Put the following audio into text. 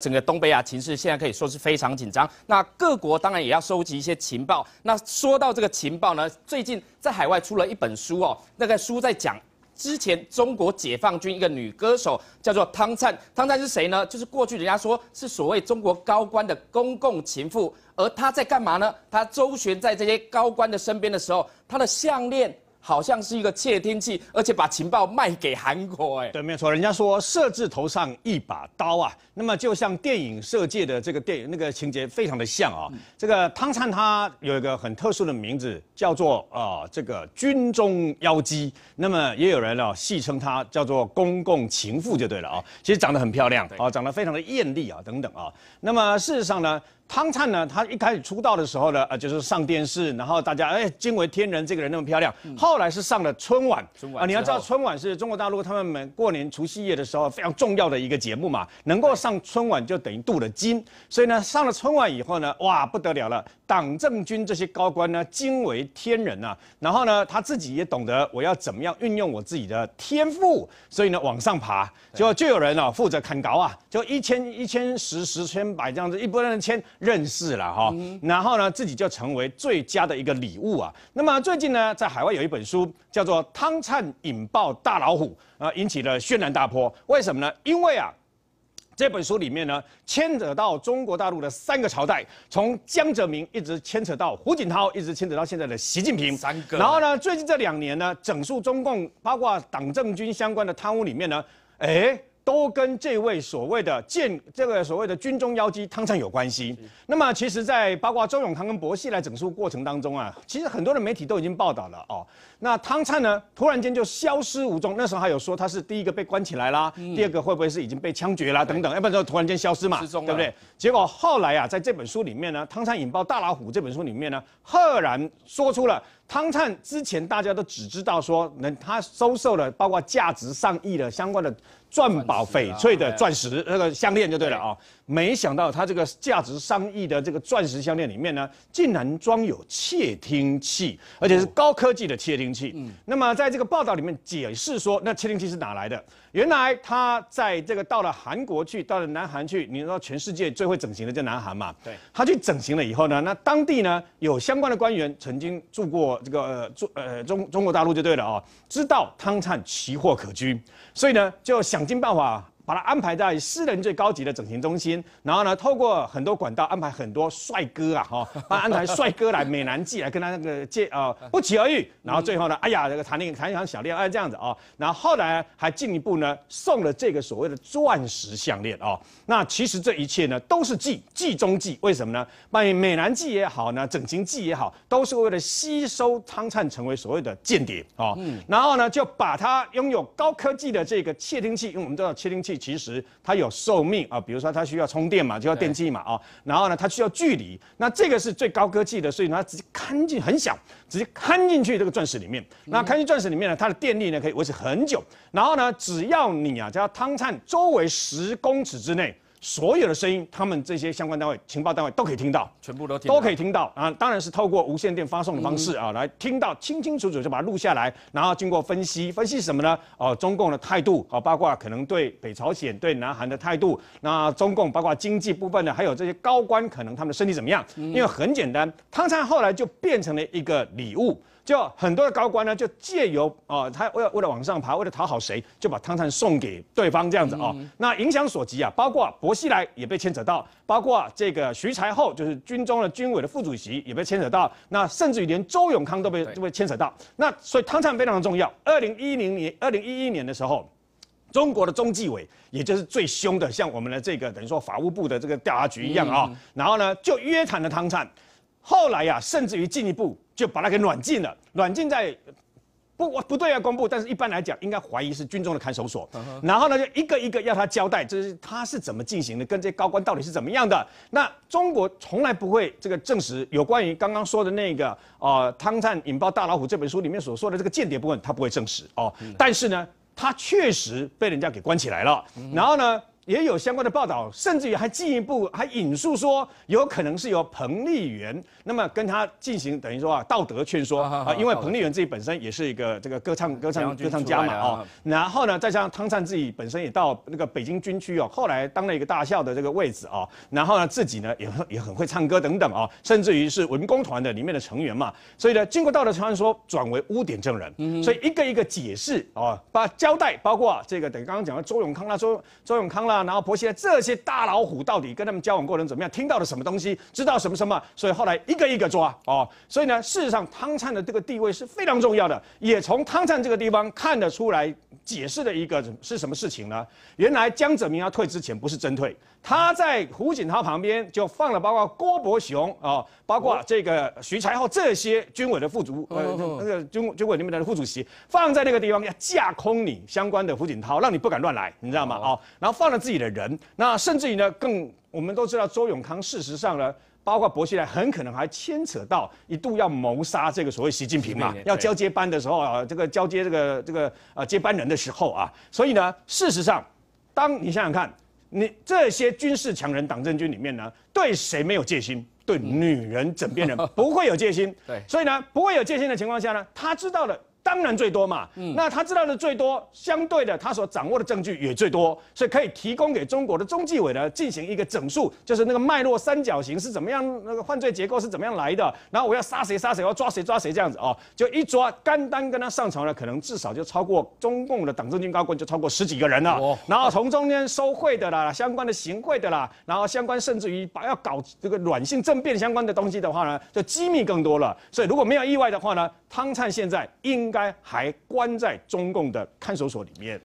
整个东北亚情势现在可以说是非常紧张，那各国当然也要收集一些情报。那说到这个情报呢，最近在海外出了一本书哦，那个书在讲之前中国解放军一个女歌手叫做汤灿，汤灿是谁呢？就是过去人家说是所谓中国高官的公共情妇，而她在干嘛呢？她周旋在这些高官的身边的时候，她的项链。好像是一个窃听器，而且把情报卖给韩国，哎，对，没有错。人家说设置头上一把刀啊，那么就像电影《射箭》的这个电影那个情节非常的像啊。这个汤灿他有一个很特殊的名字，叫做啊这个军中妖姬，那么也有人啊戏称他叫做公共情妇就对了啊。其实长得很漂亮，啊，长得非常的艳丽啊，等等啊。那么事实上呢？汤灿呢，他一开始出道的时候呢，呃，就是上电视，然后大家哎惊为天人，这个人那么漂亮。后来是上了春晚，啊，你要知道春晚是中国大陆他们每过年除夕夜的时候非常重要的一个节目嘛，能够上春晚就等于镀了金。所以呢，上了春晚以后呢，哇不得了了，党政军这些高官呢惊为天人呐。然后呢，他自己也懂得我要怎么样运用我自己的天赋，所以呢往上爬，结果就有人哦负责砍高啊，就一千一千十十千百这样子，一波人千。认识了哈，然后呢，自己就成为最佳的一个礼物啊。那么最近呢，在海外有一本书叫做《汤灿引爆大老虎》，呃，引起了轩然大波。为什么呢？因为啊，这本书里面呢，牵扯到中国大陆的三个朝代，从江泽民一直牵扯到胡锦涛，一直牵扯到现在的习近平三个。然后呢，最近这两年呢，整数中共包括党政军相关的贪污里面呢，哎。都跟这位所谓的建这个所谓的军中妖姬汤灿有关系。那么其实，在八卦周永康跟薄熙来整书过程当中啊，其实很多的媒体都已经报道了哦。那汤灿呢，突然间就消失无踪。那时候还有说他是第一个被关起来啦，第二个会不会是已经被枪决啦等等？要不然就突然间消失嘛，对不对？结果后来啊，在这本书里面呢，《汤灿引爆大老虎》这本书里面呢，赫然说出了。汤灿之前，大家都只知道说，能他收受了包括价值上亿的相关的钻宝、翡翠的钻石那个项链就对了啊。没想到他这个价值上亿的这个钻石项链里面呢，竟然装有窃听器，而且是高科技的窃听器。嗯，那么在这个报道里面解释说，那窃听器是哪来的？原来他在这个到了韩国去，到了南韩去，你知道全世界最会整形的就南韩嘛？对，他去整形了以后呢，那当地呢有相关的官员曾经住过。这个中呃中中国大陆就对了啊，知道汤灿奇货可居，所以呢就想尽办法。把他安排在私人最高级的整形中心，然后呢，透过很多管道安排很多帅哥啊，哈，帮 安排帅哥来美男计来跟他那个借啊不期而遇，然后最后呢，哎呀这个谈恋谈一场小恋爱这样子啊，然后后来还进一步呢送了这个所谓的钻石项链啊，那其实这一切呢都是计计中计，为什么呢？卖美男计也好呢，整形计也好，都是为了吸收汤灿成为所谓的间谍啊，然后呢就把他拥有高科技的这个窃听器，因为我们知道窃听器。其实它有寿命啊，比如说它需要充电嘛，就要电器嘛啊，然后呢它需要距离，那这个是最高科技的，所以它直接看进很小，直接看进去这个钻石里面。那看进钻石里面呢，它的电力呢可以维持很久，然后呢只要你啊要汤灿周围十公尺之内。所有的声音，他们这些相关单位、情报单位都可以听到，全部都都可以听到啊！当然是透过无线电发送的方式啊，来听到清清楚楚，就把它录下来，然后经过分析，分析什么呢？哦，中共的态度，啊，包括可能对北朝鲜、对南韩的态度，那中共包括经济部分的，还有这些高官可能他们的身体怎么样？因为很简单，汤灿后来就变成了一个礼物。就很多的高官呢，就借由啊，他为了为了往上爬，为了讨好谁，就把汤灿送给对方这样子啊。那影响所及啊，包括薄熙来也被牵扯到，包括这个徐才厚，就是军中的军委的副主席也被牵扯到。那甚至于连周永康都被都被牵扯到。那所以汤灿非常的重要。二零一零年、二零一一年的时候，中国的中纪委，也就是最凶的，像我们的这个等于说法务部的这个调查局一样啊。然后呢，就约谈了汤灿。后来呀，甚至于进一步。就把他给软禁了，软禁在不，不对，要公布，但是一般来讲，应该怀疑是军中的看守所。然后呢，就一个一个要他交代，就是他是怎么进行的，跟这些高官到底是怎么样的。那中国从来不会这个证实有关于刚刚说的那个啊，汤灿引爆大老虎这本书里面所说的这个间谍部分，他不会证实哦。但是呢，他确实被人家给关起来了。然后呢？也有相关的报道，甚至于还进一步还引述说，有可能是由彭丽媛那么跟他进行等于说啊道德劝说啊，因为彭丽媛自己本身也是一个这个歌唱歌唱歌唱家嘛啊，然后呢再加上汤灿自己本身也到那个北京军区哦，后来当了一个大校的这个位置哦，然后呢自己呢也也很会唱歌等等哦，甚至于是文工团的里面的成员嘛，所以呢经过道德传说转为污点证人，所以一个一个解释哦，把交代，包括这个等于刚刚讲到周永康啦周周永康啦。然后，婆媳这些大老虎到底跟他们交往过程怎么样？听到了什么东西？知道什么什么？所以后来一个一个抓哦。所以呢，事实上汤灿的这个地位是非常重要的，也从汤灿这个地方看得出来，解释的一个是什么事情呢？原来江泽民要退之前不是真退，他在胡锦涛旁边就放了，包括郭伯雄啊，包括这个徐才厚这些军委的副主，呃，那个军军委里面的副主席放在那个地方，要架空你相关的胡锦涛，让你不敢乱来，你知道吗？哦，然后放了。自己的人，那甚至于呢，更我们都知道，周永康事实上呢，包括薄熙来，很可能还牵扯到一度要谋杀这个所谓习近平嘛，要交接班的时候啊，这个交接这个这个呃接班人的时候啊，所以呢，事实上，当你想想看，你这些军事强人、党政军里面呢，对谁没有戒心？对女人枕边人 不会有戒心。对，所以呢，不会有戒心的情况下呢，他知道了。当然最多嘛，那他知道的最多，相对的他所掌握的证据也最多，所以可以提供给中国的中纪委呢进行一个整数，就是那个脉络三角形是怎么样，那个犯罪结构是怎么样来的。然后我要杀谁杀谁，要抓谁抓谁这样子哦，就一抓，单单跟他上床的可能至少就超过中共的党政军高官就超过十几个人了。然后从中间收贿的啦，相关的行贿的啦，然后相关甚至于把要搞这个软性政变相关的东西的话呢，就机密更多了。所以如果没有意外的话呢？汤灿现在应该还关在中共的看守所里面。